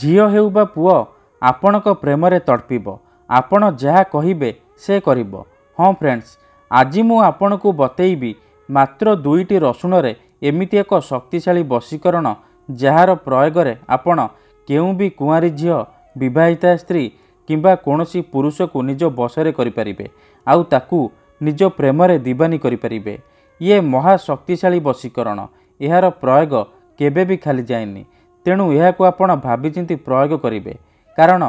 ଝିଅ ହେଉ ବା ପୁଅ ଆପଣଙ୍କ ପ୍ରେମରେ ତଡ଼ପିବ ଆପଣ ଯାହା କହିବେ ସେ କରିବ ହଁ ଫ୍ରେଣ୍ଡସ୍ ଆଜି ମୁଁ ଆପଣଙ୍କୁ ବତେଇବି ମାତ୍ର ଦୁଇଟି ରସୁଣରେ ଏମିତି ଏକ ଶକ୍ତିଶାଳୀ ବଶୀକରଣ ଯାହାର ପ୍ରୟୋଗରେ ଆପଣ କେଉଁ ବି କୁଆଁରୀ ଝିଅ ବିବାହିତା ସ୍ତ୍ରୀ କିମ୍ବା କୌଣସି ପୁରୁଷକୁ ନିଜ ବସରେ କରିପାରିବେ ଆଉ ତାକୁ ନିଜ ପ୍ରେମରେ ଦିବାନୀ କରିପାରିବେ ଇଏ ମହାଶକ୍ତିଶାଳୀ ବଶୀକରଣ ଏହାର ପ୍ରୟୋଗ କେବେ ବି ଖାଲି ଯାଏନି ତେଣୁ ଏହାକୁ ଆପଣ ଭାବିଚିନ୍ତି ପ୍ରୟୋଗ କରିବେ କାରଣ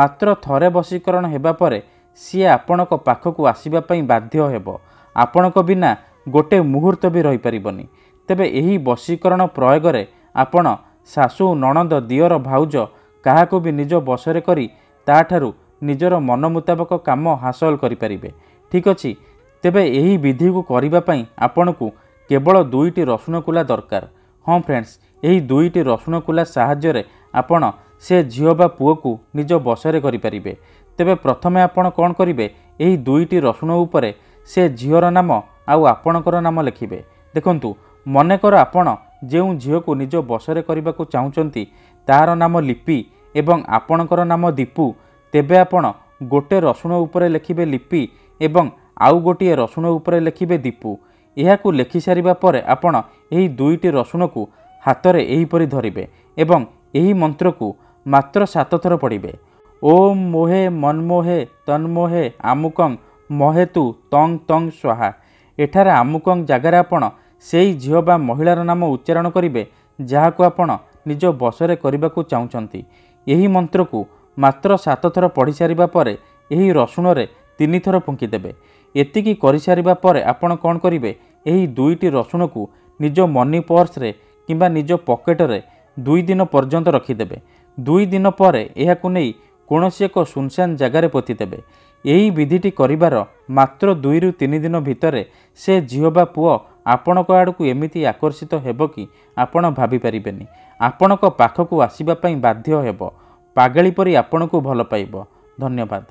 ମାତ୍ର ଥରେ ବଶୀକରଣ ହେବା ପରେ ସିଏ ଆପଣଙ୍କ ପାଖକୁ ଆସିବା ପାଇଁ ବାଧ୍ୟ ହେବ ଆପଣଙ୍କ ବିନା ଗୋଟିଏ ମୁହୂର୍ତ୍ତ ବି ରହିପାରିବନି ତେବେ ଏହି ବଶୀକରଣ ପ୍ରୟୋଗରେ ଆପଣ ଶାଶୁ ନଣନ୍ଦ ଦିଅର ଭାଉଜ କାହାକୁ ବି ନିଜ ବଶରେ କରି ତାଠାରୁ ନିଜର ମନ ମୁତାବକ କାମ ହାସଲ କରିପାରିବେ ଠିକ୍ ଅଛି ତେବେ ଏହି ବିଧିକୁ କରିବା ପାଇଁ ଆପଣଙ୍କୁ କେବଳ ଦୁଇଟି ରସୁଣକୁଲା ଦରକାର ହଁ ଫ୍ରେଣ୍ଡସ୍ ଏହି ଦୁଇଟି ରସୁଣ କୁଲା ସାହାଯ୍ୟରେ ଆପଣ ସେ ଝିଅ ବା ପୁଅକୁ ନିଜ ବସରେ କରିପାରିବେ ତେବେ ପ୍ରଥମେ ଆପଣ କ'ଣ କରିବେ ଏହି ଦୁଇଟି ରସୁଣ ଉପରେ ସେ ଝିଅର ନାମ ଆଉ ଆପଣଙ୍କର ନାମ ଲେଖିବେ ଦେଖନ୍ତୁ ମନେକର ଆପଣ ଯେଉଁ ଝିଅକୁ ନିଜ ବସରେ କରିବାକୁ ଚାହୁଁଛନ୍ତି ତାହାର ନାମ ଲିପି ଏବଂ ଆପଣଙ୍କର ନାମ ଦୀପୁ ତେବେ ଆପଣ ଗୋଟିଏ ରସୁଣ ଉପରେ ଲେଖିବେ ଲିପି ଏବଂ ଆଉ ଗୋଟିଏ ରସୁଣ ଉପରେ ଲେଖିବେ ଦୀପୁ ଏହାକୁ ଲେଖି ସାରିବା ପରେ ଆପଣ ଏହି ଦୁଇଟି ରସୁଣକୁ ହାତରେ ଏହିପରି ଧରିବେ ଏବଂ ଏହି ମନ୍ତ୍ରକୁ ମାତ୍ର ସାତ ଥର ପଢ଼ିବେ ଓମ୍ ମୋହେ ମନ୍ମୋହେ ତନ୍ମୋହେ ଆମୁକଂ ମହେତୁ ତଂ ତଂ ସ୍ୱାହା ଏଠାରେ ଆମୁକଂ ଜାଗାରେ ଆପଣ ସେହି ଝିଅ ବା ମହିଳାର ନାମ ଉଚ୍ଚାରଣ କରିବେ ଯାହାକୁ ଆପଣ ନିଜ ବସରେ କରିବାକୁ ଚାହୁଁଛନ୍ତି ଏହି ମନ୍ତ୍ରକୁ ମାତ୍ର ସାତ ଥର ପଢ଼ିସାରିବା ପରେ ଏହି ରସୁଣରେ ତିନିଥର ଫୁଙ୍କିଦେବେ ଏତିକି କରିସାରିବା ପରେ ଆପଣ କ'ଣ କରିବେ ଏହି ଦୁଇଟି ରସୁଣକୁ ନିଜ ମନି ପର୍ସରେ କିମ୍ବା ନିଜ ପକେଟରେ ଦୁଇ ଦିନ ପର୍ଯ୍ୟନ୍ତ ରଖିଦେବେ ଦୁଇ ଦିନ ପରେ ଏହାକୁ ନେଇ କୌଣସି ଏକ ଶୂନଶାନ ଜାଗାରେ ପୋତିଦେବେ ଏହି ବିଧିଟି କରିବାର ମାତ୍ର ଦୁଇରୁ ତିନି ଦିନ ଭିତରେ ସେ ଝିଅ ବା ପୁଅ ଆପଣଙ୍କ ଆଡ଼କୁ ଏମିତି ଆକର୍ଷିତ ହେବ କି ଆପଣ ଭାବିପାରିବେନି ଆପଣଙ୍କ ପାଖକୁ ଆସିବା ପାଇଁ ବାଧ୍ୟ ହେବ ପାଗଳି ପରି ଆପଣଙ୍କୁ ଭଲ ପାଇବ ଧନ୍ୟବାଦ